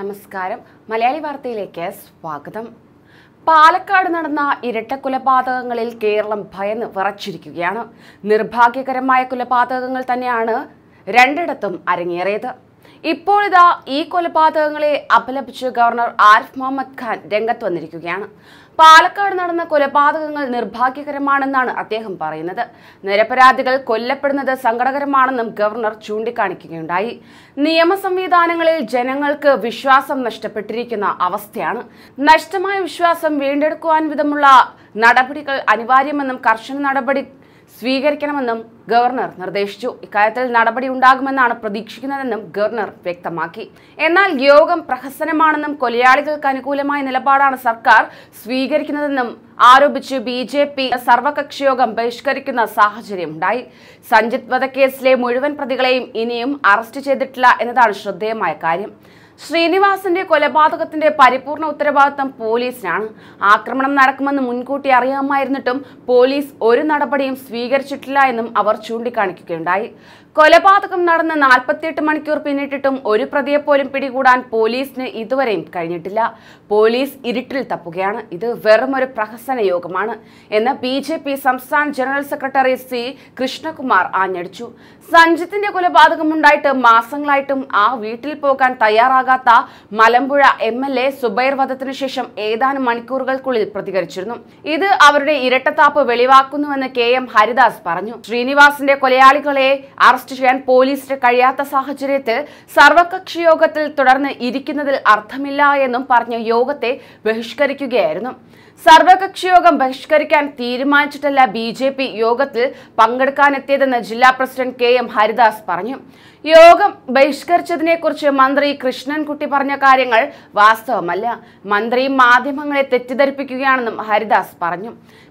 നമസ്കാരം മലയാളി വാർത്തയിലേക്ക് സ്വാഗതം പാലക്കാട് നടന്ന ഇരട്ട കൊലപാതകങ്ങളിൽ കേരളം ഭയന്ന് വിറച്ചിരിക്കുകയാണ് നിർഭാഗ്യകരമായ കൊലപാതകങ്ങൾ തന്നെയാണ് രണ്ടിടത്തും അരങ്ങേറിയത് ഇപ്പോഴിതാ ഈ കൊലപാതകങ്ങളെ അപലപിച്ച് ഗവർണർ ആരിഫ് മുഹമ്മദ് ഖാൻ രംഗത്ത് വന്നിരിക്കുകയാണ് പാലക്കാട് നടന്ന കൊലപാതകങ്ങൾ നിർഭാഗ്യകരമാണെന്നാണ് അദ്ദേഹം പറയുന്നത് നിരപരാധികൾ കൊല്ലപ്പെടുന്നത് സങ്കടകരമാണെന്നും ഗവർണർ ചൂണ്ടിക്കാണിക്കുകയുണ്ടായി നിയമ സംവിധാനങ്ങളിൽ ജനങ്ങൾക്ക് വിശ്വാസം നഷ്ടപ്പെട്ടിരിക്കുന്ന അവസ്ഥയാണ് നഷ്ടമായ വിശ്വാസം വീണ്ടെടുക്കുവാൻ വിധമുള്ള നടപടികൾ അനിവാര്യമെന്നും കർശന നടപടി സ്വീകരിക്കണമെന്നും ഗവർണർ നിർദ്ദേശിച്ചു ഇക്കാര്യത്തിൽ നടപടി ഉണ്ടാകുമെന്നാണ് പ്രതീക്ഷിക്കുന്നതെന്നും ഗവർണർ വ്യക്തമാക്കി എന്നാൽ യോഗം പ്രഹസനമാണെന്നും കൊലയാളികൾക്ക് അനുകൂലമായ നിലപാടാണ് സർക്കാർ സ്വീകരിക്കുന്നതെന്നും ആരോപിച്ച് ബി ജെ പി സർവകക്ഷിയോഗം ബഹിഷ്കരിക്കുന്ന സാഹചര്യമുണ്ടായി സഞ്ജിത് വധക്കേസിലെ മുഴുവൻ പ്രതികളെയും ഇനിയും അറസ്റ്റ് ചെയ്തിട്ടില്ല എന്നതാണ് ശ്രദ്ധേയമായ കാര്യം ശ്രീനിവാസന്റെ കൊലപാതകത്തിന്റെ പരിപൂർണ ഉത്തരവാദിത്തം പോലീസിനാണ് ആക്രമണം നടക്കുമെന്ന് മുൻകൂട്ടി അറിയാമായിരുന്നിട്ടും പോലീസ് ഒരു നടപടിയും സ്വീകരിച്ചിട്ടില്ല എന്നും അവർ ചൂണ്ടിക്കാണിക്കുകയുണ്ടായി കൊലപാതകം നടന്ന് നാൽപ്പത്തിയെട്ട് മണിക്കൂർ പിന്നിട്ടിട്ടും ഒരു പ്രതിയെ പോലും പിടികൂടാൻ പോലീസിന് ഇതുവരെയും കഴിഞ്ഞിട്ടില്ല പോലീസ് ഇരുട്ടിൽ തപ്പുകയാണ് ഇത് വെറും ഒരു പ്രഹസന യോഗമാണ് എന്ന് ബി ജെ പി സംസ്ഥാന ജനറൽ സെക്രട്ടറി സി കൃഷ്ണകുമാർ ആഞ്ഞടിച്ചു സഞ്ജിത്തിന്റെ കൊലപാതകമുണ്ടായിട്ട് മാസങ്ങളായിട്ടും ആ വീട്ടിൽ പോകാൻ തയ്യാറാകും ഭാഗമാകാത്ത Malampuzha M L A Subair വധത്തിനു ശേഷം ഏതാനും മണിക്കൂറുകൾക്കുള്ളിൽ പ്രതികരിച്ചിരുന്നു ഇത് അവരുടെ ഇരട്ടത്താപ്പ് വെളിവാക്കുന്നുവെന്ന് കെ എം ഹരിദാസ് പറഞ്ഞു ശ്രീനിവാസിന്റെ കൊലയാളികളെ അറസ്റ്റ് ചെയ്യാൻ പോലീസിന് കഴിയാത്ത സാഹചര്യത്തിൽ സർവകക്ഷി യോഗത്തിൽ തുടർന്ന് ഇരിക്കുന്നതിൽ അർത്ഥമില്ല എന്നും പറഞ്ഞ് യോഗത്തെ ബഹിഷ്കരിക്കുകയായിരുന്നു സർവകക്ഷിയോഗം ബഹിഷ്കരിക്കാൻ തീരുമാനിച്ചിട്ടല്ല ബി ജെ പി യോഗത്തിൽ പങ്കെടുക്കാനെത്തിയതെന്ന് ജില്ലാ പ്രസിഡന്റ് കെ എം ഹരിദാസ് പറഞ്ഞു യോഗം ബഹിഷ്കരിച്ചതിനെക്കുറിച്ച് മന്ത്രി കൃഷ്ണ കൃഷ്ണൻകുട്ടി പറഞ്ഞ കാര്യങ്ങൾ വാസ്തവമല്ല മന്ത്രിയും മാധ്യമങ്ങളെ തെറ്റിദ്ധരിപ്പിക്കുകയാണെന്നും ഹരിദാസ് പറഞ്ഞു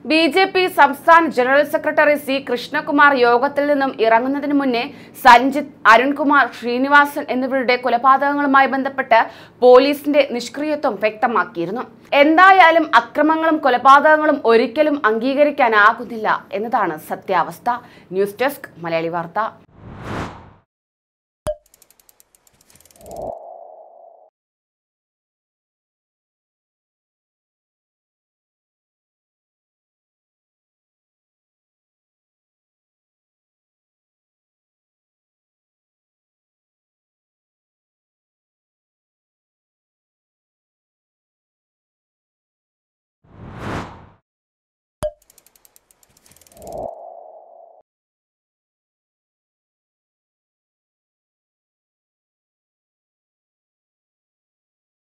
ബി ജെ പി സംസ്ഥാന ജനറൽ സെക്രട്ടറി സി കൃഷ്ണകുമാർ യോഗത്തിൽ നിന്നും ഇറങ്ങുന്നതിന് മുന്നേ സഞ്ജിത് അരുൺകുമാർ ശ്രീനിവാസൻ എന്നിവരുടെ കൊലപാതകങ്ങളുമായി ബന്ധപ്പെട്ട് പോലീസിന്റെ നിഷ്ക്രിയത്വം വ്യക്തമാക്കിയിരുന്നു എന്തായാലും അക്രമങ്ങളും കൊലപാതകങ്ങളും ഒരിക്കലും അംഗീകരിക്കാനാകുന്നില്ല എന്നതാണ് സത്യാവസ്ഥ ന്യൂസ് ഡെസ്ക് മലയാളി വാർത്ത